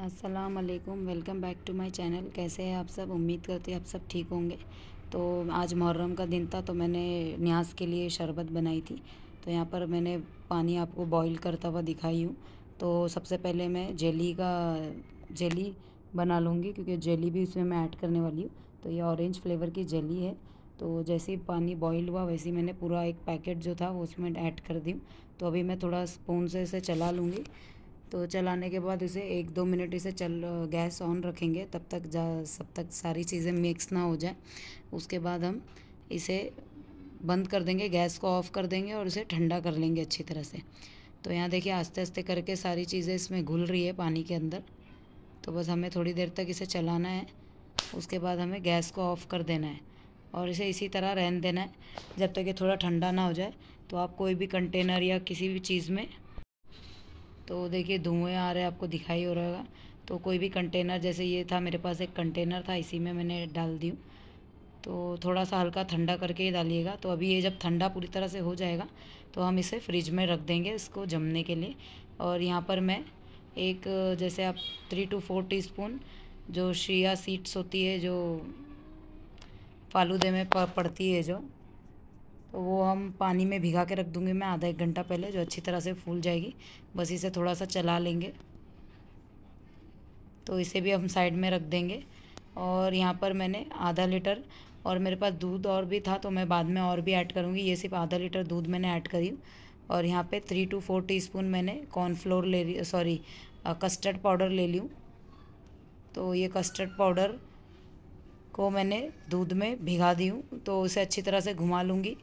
अस्सलाम वालेकुम welcome back to my channel कैसे हैं आप सब उम्मीद करते हैं आप सब ठीक होंगे तो आज मुहर्रम का दिन था तो मैंने न्यास के लिए शरबत बनाई थी तो यहाँ पर मैंने पानी आपको बॉईल करता हुआ दिखाई हूँ तो सबसे पहले मैं जेली का जेली बना लूँगी क्योंकि जेली भी उसमें मैं ऐड करने वाली हूँ तो ये ऑरेंज फ्लेवर की जेली है तो जैसे ही पानी बॉईल हुआ वैसे ही मैंने पूरा एक पैकेट जो था वो उसमें ऐड कर दी तो अभी मैं थोड़ा स्पून से इसे चला लूँगी तो चलाने के बाद इसे एक दो मिनट इसे चल गैस ऑन रखेंगे तब तक जा सब तक सारी चीज़ें मिक्स ना हो जाए उसके बाद हम इसे बंद कर देंगे गैस को ऑफ़ कर देंगे और इसे ठंडा कर लेंगे अच्छी तरह से तो यहाँ देखिए आस्ते आस्ते करके सारी चीज़ें इसमें घुल रही है पानी के अंदर तो बस हमें थोड़ी देर तक इसे चलाना है उसके बाद हमें गैस को ऑफ़ कर देना है और इसे इसी तरह रहने देना है जब तक ये थोड़ा ठंडा ना हो जाए तो आप कोई भी कंटेनर या किसी भी चीज़ में तो देखिए धुएँ आ रहे हैं आपको दिखाई हो रहा होगा तो कोई भी कंटेनर जैसे ये था मेरे पास एक कंटेनर था इसी में मैंने डाल दी तो थोड़ा सा हल्का ठंडा करके ही डालिएगा तो अभी ये जब ठंडा पूरी तरह से हो जाएगा तो हम इसे फ्रिज में रख देंगे इसको जमने के लिए और यहाँ पर मैं एक जैसे आप थ्री टू फोर टीस्पून जो शिया सीड्स होती है जो फालूदे में पड़ती है जो तो वो हम पानी में भिगा के रख दूँगी मैं आधा एक घंटा पहले जो अच्छी तरह से फूल जाएगी बस इसे थोड़ा सा चला लेंगे तो इसे भी हम साइड में रख देंगे और यहाँ पर मैंने आधा लीटर और मेरे पास दूध और भी था तो मैं बाद में और भी ऐड करूँगी ये सिर्फ आधा लीटर दूध मैंने ऐड करी हूँ और यहाँ पे थ्री टू फोर टीस्पून मैंने कॉर्नफ्लोर ले ली सॉरी कस्टर्ड पाउडर ले ली तो ये कस्टर्ड पाउडर को मैंने दूध में भिगा दी हूँ तो उसे अच्छी तरह से घुमा लूँगी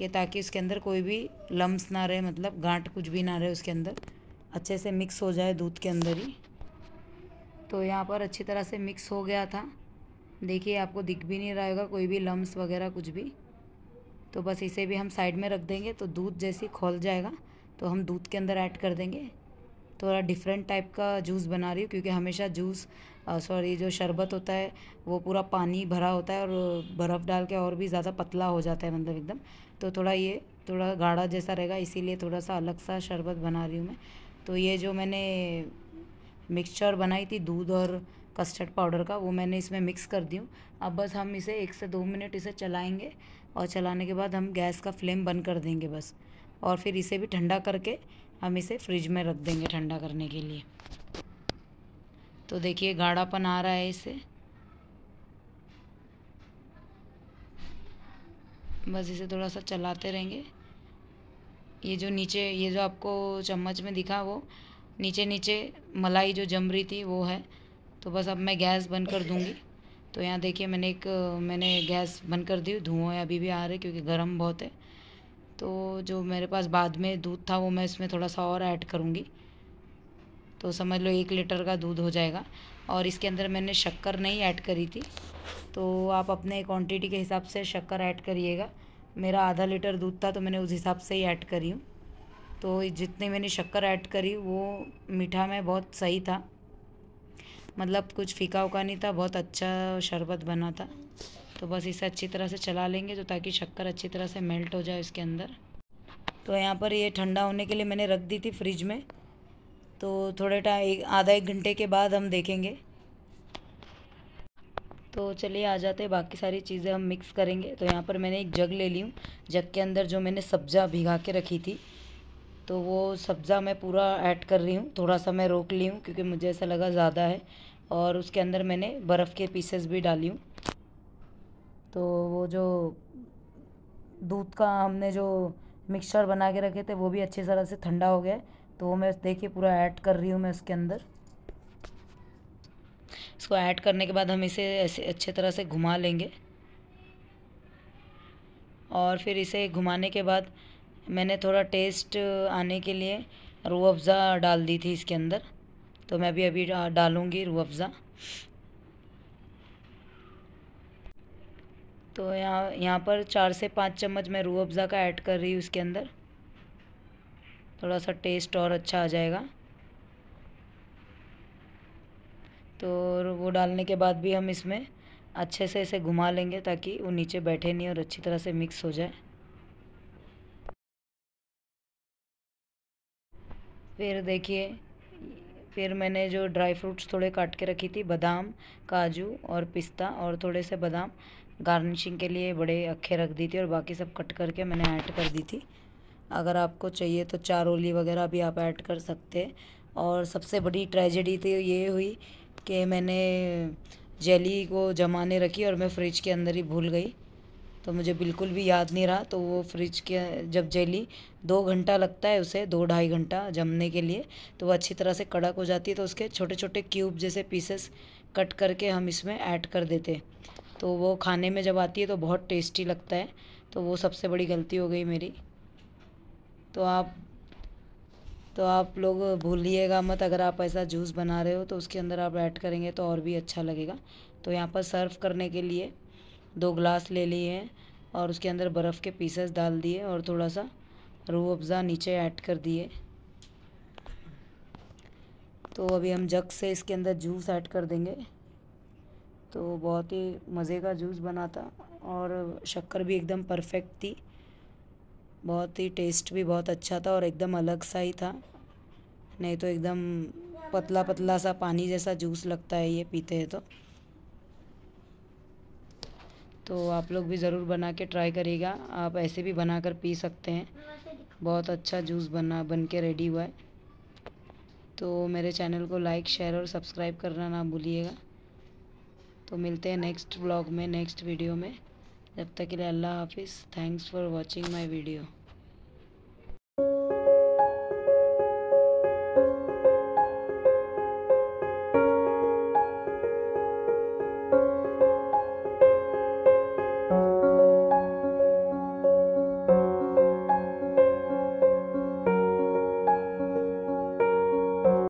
कि ताकि उसके अंदर कोई भी लम्स ना रहे मतलब गांठ कुछ भी ना रहे उसके अंदर अच्छे से मिक्स हो जाए दूध के अंदर ही तो यहाँ पर अच्छी तरह से मिक्स हो गया था देखिए आपको दिख भी नहीं रहा होगा कोई भी लम्स वगैरह कुछ भी तो बस इसे भी हम साइड में रख देंगे तो दूध जैसे खोल जाएगा तो हम दूध के अंदर ऐड कर देंगे थोड़ा डिफरेंट टाइप का जूस बना रही हूँ क्योंकि हमेशा जूस सॉरी जो शरबत होता है वो पूरा पानी भरा होता है और बर्फ़ डाल के और भी ज़्यादा पतला हो जाता है मतलब एकदम तो थोड़ा ये थोड़ा गाढ़ा जैसा रहेगा इसीलिए थोड़ा सा अलग सा शरबत बना रही हूँ मैं तो ये जो मैंने मिक्सचर बनाई थी दूध और कस्टर्ड पाउडर का वो मैंने इसमें मिक्स कर दी हूँ अब बस हम इसे एक से दो मिनट इसे चलाएंगे और चलाने के बाद हम गैस का फ्लेम बंद कर देंगे बस और फिर इसे भी ठंडा करके हम इसे फ्रिज में रख देंगे ठंडा करने के लिए तो देखिए गाढ़ापन आ रहा है इसे बस इसे थोड़ा सा चलाते रहेंगे ये जो नीचे ये जो आपको चम्मच में दिखा वो नीचे नीचे मलाई जो जम रही थी वो है तो बस अब मैं गैस बंद कर दूँगी तो यहाँ देखिए मैंने एक मैंने गैस बंद कर दी धुआँ अभी भी आ रहे क्योंकि गर्म बहुत है तो जो मेरे पास बाद में दूध था वो मैं इसमें थोड़ा सा और ऐड करूँगी तो समझ लो एक लीटर का दूध हो जाएगा और इसके अंदर मैंने शक्कर नहीं ऐड करी थी तो आप अपने क्वांटिटी के हिसाब से शक्कर ऐड करिएगा मेरा आधा लीटर दूध था तो मैंने उस हिसाब से ही ऐड करी हूँ तो जितनी मैंने शक्कर ऐड करी वो मीठा में बहुत सही था मतलब कुछ फीका उका नहीं था बहुत अच्छा शरबत बना था तो बस इसे अच्छी तरह से चला लेंगे तो ताकि शक्कर अच्छी तरह से मेल्ट हो जाए इसके अंदर तो यहाँ पर ये ठंडा होने के लिए मैंने रख दी थी फ्रिज में तो थोड़े टाइम एक आधा एक घंटे के बाद हम देखेंगे तो चलिए आ जाते हैं बाकी सारी चीज़ें हम मिक्स करेंगे तो यहाँ पर मैंने एक जग ले ली हूँ जग के अंदर जो मैंने सब्ज़ा भिगा के रखी थी तो वो सब्ज़ा मैं पूरा ऐड कर रही हूँ थोड़ा सा मैं रोक ली हूँ क्योंकि मुझे ऐसा लगा ज़्यादा है और उसके अंदर मैंने बर्फ़ के पीसेस भी डाली हूँ तो वो जो दूध का हमने जो मिक्सचर बना के रखे थे वो भी अच्छी तरह से ठंडा हो गया तो वो मैं देखिए पूरा ऐड कर रही हूँ मैं उसके अंदर इसको ऐड करने के बाद हम इसे ऐसे अच्छे तरह से घुमा लेंगे और फिर इसे घुमाने के बाद मैंने थोड़ा टेस्ट आने के लिए रूह अफ़ज़ा डाल दी थी इसके अंदर तो मैं भी अभी डालूँगी रूह अफ़ज़ा तो यहाँ यहाँ पर चार से पाँच चम्मच मैं रूह अफ़ज़ा का ऐड कर रही हूँ इसके अंदर थोड़ा सा टेस्ट और अच्छा आ जाएगा तो वो डालने के बाद भी हम इसमें अच्छे से इसे घुमा लेंगे ताकि वो नीचे बैठे नहीं और अच्छी तरह से मिक्स हो जाए फिर देखिए फिर मैंने जो ड्राई फ्रूट्स थोड़े काट के रखी थी बादाम काजू और पिस्ता और थोड़े से बादाम गार्निशिंग के लिए बड़े अखे रख दी थी और बाकी सब कट करके मैंने ऐड कर दी थी अगर आपको चाहिए तो चार ओली वगैरह भी आप ऐड कर सकते और सबसे बड़ी ट्रेजेडी थी तो ये हुई कि मैंने जेली को जमाने रखी और मैं फ्रिज के अंदर ही भूल गई तो मुझे बिल्कुल भी याद नहीं रहा तो वो फ्रिज के जब जेली दो घंटा लगता है उसे दो ढाई घंटा जमने के लिए तो वो अच्छी तरह से कड़क हो जाती है तो उसके छोटे छोटे क्यूब जैसे पीसेस कट करके हम इसमें ऐड कर देते तो वो खाने में जब आती है तो बहुत टेस्टी लगता है तो वो सबसे बड़ी गलती हो गई मेरी तो आप तो आप लोग भूलिएगा मत अगर आप ऐसा जूस बना रहे हो तो उसके अंदर आप ऐड करेंगे तो और भी अच्छा लगेगा तो यहाँ पर सर्व करने के लिए दो ग्लास ले लिए हैं और उसके अंदर बर्फ़ के पीसेस डाल दिए और थोड़ा सा रू अफ़ज़ा नीचे ऐड कर दिए तो अभी हम जग से इसके अंदर जूस ऐड कर देंगे तो बहुत ही मज़े का जूस बना था और शक्कर भी एकदम परफेक्ट थी बहुत ही टेस्ट भी बहुत अच्छा था और एकदम अलग सा ही था नहीं तो एकदम पतला पतला सा पानी जैसा जूस लगता है ये पीते हैं तो तो आप लोग भी ज़रूर बना के ट्राई करिएगा आप ऐसे भी बना कर पी सकते हैं बहुत अच्छा जूस बना बन के रेडी हुआ है तो मेरे चैनल को लाइक शेयर और सब्सक्राइब करना ना भूलिएगा तो मिलते हैं नेक्स्ट ब्लॉग में नेक्स्ट वीडियो में जब तक के लिए अल्लाह हाफिज़ thanks for watching my video